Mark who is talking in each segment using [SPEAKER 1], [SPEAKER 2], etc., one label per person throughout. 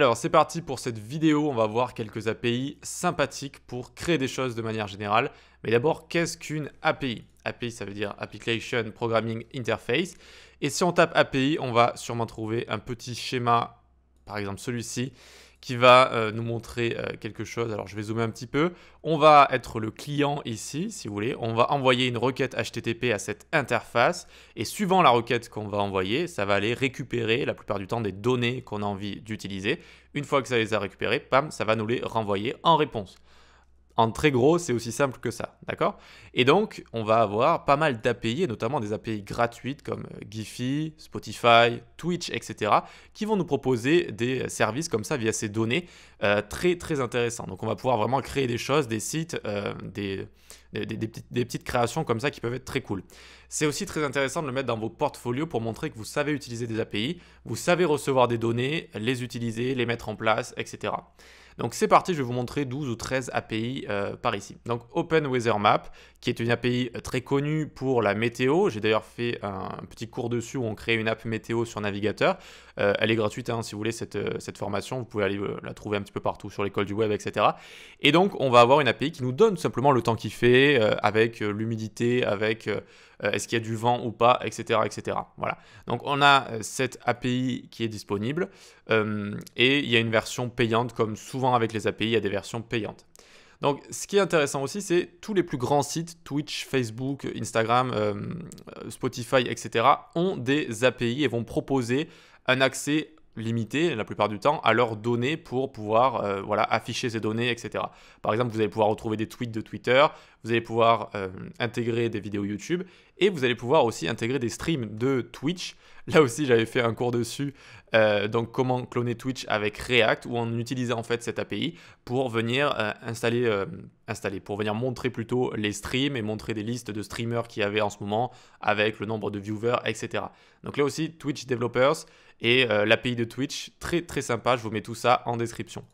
[SPEAKER 1] Alors c'est parti pour cette vidéo, on va voir quelques API sympathiques pour créer des choses de manière générale. Mais d'abord, qu'est-ce qu'une API API ça veut dire Application Programming Interface. Et si on tape API, on va sûrement trouver un petit schéma, par exemple celui-ci, qui va euh, nous montrer euh, quelque chose. Alors je vais zoomer un petit peu. On va être le client ici, si vous voulez. On va envoyer une requête HTTP à cette interface et suivant la requête qu'on va envoyer, ça va aller récupérer la plupart du temps des données qu'on a envie d'utiliser. Une fois que ça les a récupérées, pam, ça va nous les renvoyer en réponse. En très gros, c'est aussi simple que ça, d'accord Et donc, on va avoir pas mal d'API, et notamment des API gratuites comme euh, Giphy, Spotify, Twitch, etc., qui vont nous proposer des euh, services comme ça via ces données euh, très très intéressants. Donc, on va pouvoir vraiment créer des choses, des sites, des, petites, des, petites, créations comme ça qui peuvent être très cool. C'est aussi très intéressant de le mettre dans vos portfolios pour montrer que vous savez utiliser des API, vous savez recevoir des données, les utiliser, les mettre en place, etc. Donc c'est parti, je vais vous montrer 12 ou 13 API euh, par ici. Donc Open Weather Map, qui est une API euh, très connue pour la météo. J'ai d'ailleurs fait un petit cours dessus où on crée une app météo sur navigateur. Euh, elle est gratuite hein, si vous voulez cette, cette, formation. Vous pouvez aller la trouver un petit peu partout sur l'école du web, etc. Et donc on va avoir une API qui nous donne simplement le temps qu'il fait, avec l'humidité, avec est-ce qu'il y a du vent ou pas, etc. etc. Voilà. Donc on a cette API qui est disponible et il y a une version payante comme souvent avec les API, à des versions payantes. Donc, ce qui est intéressant aussi, c'est tous les plus grands sites, Twitch, Facebook, Instagram, euh, Spotify, etc., ont des API et vont proposer un accès limité, la plupart du temps, à leurs données pour pouvoir euh, voilà, afficher ces données, etc. Par exemple, vous allez pouvoir retrouver des tweets de Twitter, vous allez pouvoir euh, intégrer des vidéos YouTube et vous allez pouvoir aussi intégrer des streams de Twitch. Là aussi, j'avais fait un cours dessus, euh, donc comment cloner Twitch avec React ou en utilisait en fait cette API pour venir euh, installer, installer, pour venir montrer plutôt les streams et montrer des listes de streamers qu'il y avait en ce moment avec le nombre de viewers, etc. Donc là aussi, Twitch Developers et l'API de Twitch, très très sympa. Je vous mets tout ça en description.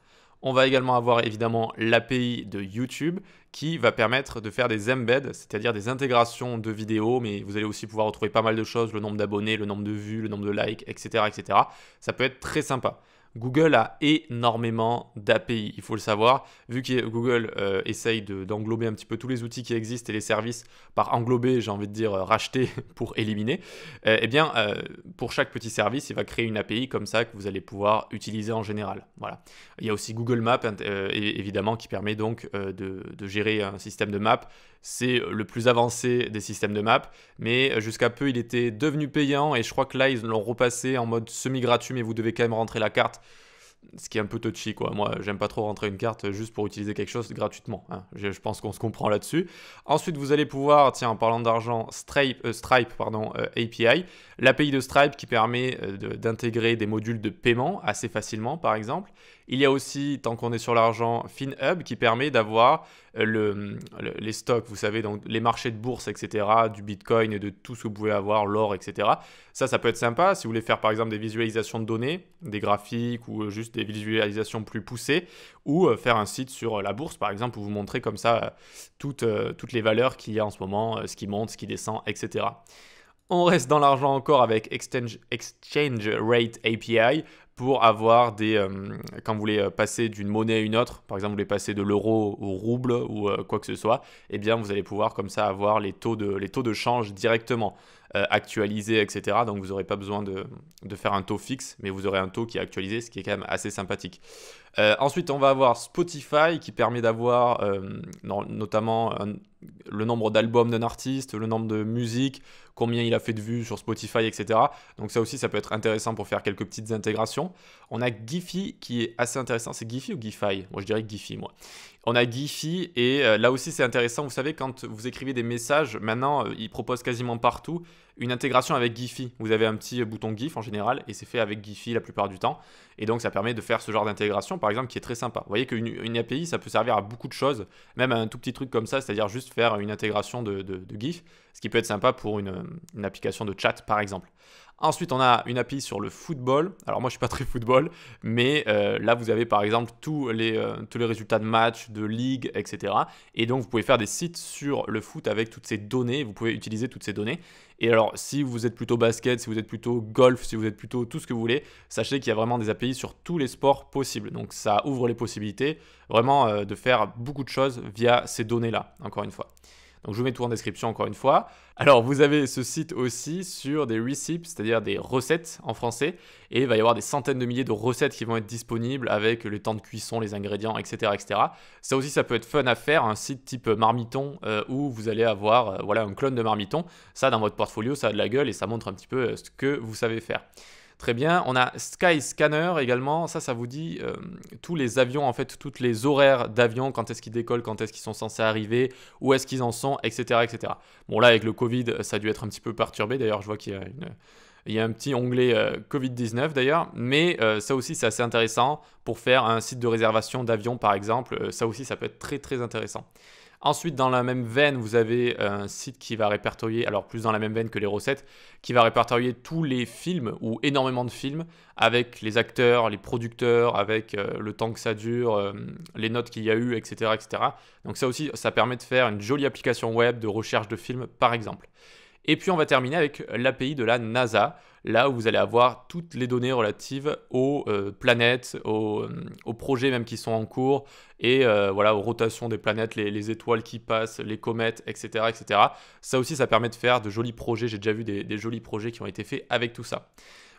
[SPEAKER 1] On va également avoir évidemment l'API de YouTube qui va permettre de faire des embeds, c'est-à-dire des intégrations de vidéos, mais vous allez aussi pouvoir retrouver pas mal de choses, le nombre d'abonnés, le nombre de vues, le nombre de likes, etc., etc. Ça peut être très sympa. Google a énormément d'API, il faut le savoir, vu que Google euh, essaye d'englober un petit peu tous les outils qui existent et les services, par englober, j'ai envie de dire euh, racheter pour éliminer, euh, eh bien, pour chaque petit service, il va créer une API comme ça que vous allez pouvoir utiliser en général. Voilà. Il y a aussi Google Maps, évidemment, qui permet donc de, gérer un système de map. c'est le plus avancé des systèmes de map, mais jusqu'à peu il était devenu payant et je crois que là ils l'ont repassé en mode semi-gratuit mais vous devez quand même rentrer la carte ce qui est un peu touchy, quoi. Moi, j'aime pas trop rentrer une carte juste pour utiliser quelque chose gratuitement. Hein. Je, pense qu'on se comprend là-dessus. Ensuite, vous allez pouvoir, tiens, en parlant d'argent, Stripe, euh, Stripe pardon, euh, API, l'API de Stripe qui permet euh, d'intégrer des modules de paiement assez facilement, par exemple. Il y a aussi, tant qu'on est sur l'argent, FinHub qui permet d'avoir euh, les stocks, vous savez, donc les marchés de bourse, etc., du Bitcoin et de tout ce que vous pouvez avoir, l'or, etc. Ça, ça peut être sympa. Si vous voulez faire par exemple des visualisations de données, des graphiques ou euh, juste des visualisations plus poussées, ou euh, faire un site sur la bourse, par exemple, où vous montrez comme ça toutes les valeurs qu'il y a en ce moment, ce qui monte, ce qui descend, etc. On reste dans l'argent encore avec Exchange, Exchange Rate API pour avoir des... Euh, quand vous voulez euh, passer d'une monnaie à une autre, par exemple vous voulez passer de l'euro au rouble ou euh, quoi que ce soit, eh bien vous allez pouvoir comme ça avoir les taux de, les taux de change directement actualisés, etc. Donc vous n'aurez pas besoin de, de, faire un taux fixe, mais vous aurez un taux qui est actualisé, ce qui est quand même assez sympathique. ensuite on va avoir Spotify qui permet d'avoir notamment un, le nombre d'albums d'un artiste, le nombre de musiques, combien il a fait de vues sur Spotify, etc. Donc ça aussi, ça peut être intéressant pour faire quelques petites intégrations. On a Giphy qui est assez intéressant. C'est Giphy ou Giphy Moi, je dirais Giphy, moi. On a Giphy et euh, là aussi, c'est intéressant. Vous savez, quand vous écrivez des messages, maintenant, il euh, ils proposent quasiment partout une intégration avec Giphy. Vous avez un petit bouton GIF en général et c'est fait avec Giphy la plupart du temps. Et donc, ça permet de faire ce genre d'intégration, par exemple, qui est très sympa. Vous voyez qu'une API, ça peut servir à beaucoup de choses, même à un tout petit truc comme ça, c'est-à-dire juste faire une intégration de, GIF, ce qui peut être sympa pour une, une application de chat par exemple. Ensuite, on a une API sur le football. Alors moi, je ne suis pas très football, mais euh, là, vous avez par exemple tous les, euh, tous les résultats de matchs, de ligues, etc. Et donc, vous pouvez faire des sites sur le foot avec toutes ces données. Vous pouvez utiliser toutes ces données. Et alors, si vous êtes plutôt basket, si vous êtes plutôt golf, si vous êtes plutôt tout ce que vous voulez, sachez qu'il y a vraiment des API sur tous les sports possibles. Donc, ça ouvre les possibilités vraiment euh, de faire beaucoup de choses via ces données-là, encore une fois. Donc je vous mets tout en description encore une fois. Alors vous avez ce site aussi sur des recipes, c'est-à-dire des recettes en français, et il va y avoir des centaines de milliers de recettes qui vont être disponibles avec le temps de cuisson, les ingrédients, etc. etc. Ça aussi ça peut être fun à faire, un site type marmiton euh, où vous allez avoir euh, voilà, un clone de marmiton. Ça dans votre portfolio, ça a de la gueule et ça montre un petit peu euh, ce que vous savez faire. Très bien. On a Sky Scanner également. Ça, ça vous dit euh, tous les avions, en fait, toutes les horaires d'avions, quand est-ce qu'ils décollent, quand est-ce qu'ils sont censés arriver, où est-ce qu'ils en sont, etc., etc. Bon, là, avec le Covid, ça a dû être un petit peu perturbé. D'ailleurs, je vois qu'il y a une... un petit onglet euh, Covid-19 d'ailleurs, mais euh, ça aussi c'est assez intéressant pour faire un site de réservation d'avion par exemple. ça aussi ça peut être très très intéressant. Ensuite, dans la même veine, vous avez euh, un site qui va répertorier, alors plus dans la même veine que les recettes, qui va répertorier tous les films ou énormément de films avec les acteurs, les producteurs, avec euh, le temps que ça dure, euh, les notes qu'il y a eu, etc., etc. Donc ça aussi, ça permet de faire une jolie application web de recherche de films, par exemple. Et puis on va terminer avec l'API de la NASA, là où vous allez avoir toutes les données relatives aux euh, planètes, euh, aux, projets même qui sont en cours, et euh, voilà, aux rotations des planètes, les, étoiles qui passent, les comètes, etc., etc. Ça aussi, ça permet de faire de jolis projets. J'ai déjà vu des jolis projets qui ont été faits avec tout ça.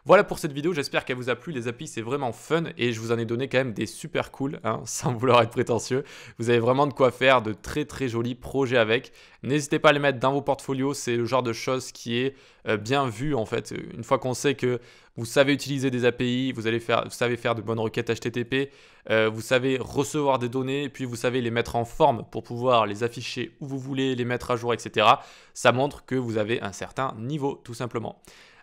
[SPEAKER 1] Voilà pour cette vidéo, j'espère qu'elle vous a plu. Les API, c'est vraiment fun et je vous en ai donné quand même des super cool, hein, sans vouloir être prétentieux. Vous avez vraiment de quoi faire de très très jolis projets avec. N'hésitez pas à les mettre dans vos portfolios, c'est le genre de choses qui est euh, bien vu en fait. Une fois qu'on sait que vous savez utiliser des API, vous, allez faire, savez faire de bonnes requêtes HTTP, euh, vous savez recevoir des données, et puis vous savez les mettre en forme pour pouvoir les afficher où vous voulez, les mettre à jour, etc. Ça montre que vous avez un certain niveau, tout simplement.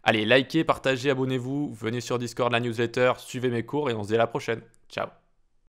[SPEAKER 1] Allez, likez, partagez, abonnez-vous, venez sur Discord, la newsletter, suivez mes cours et on se dit à la prochaine. Ciao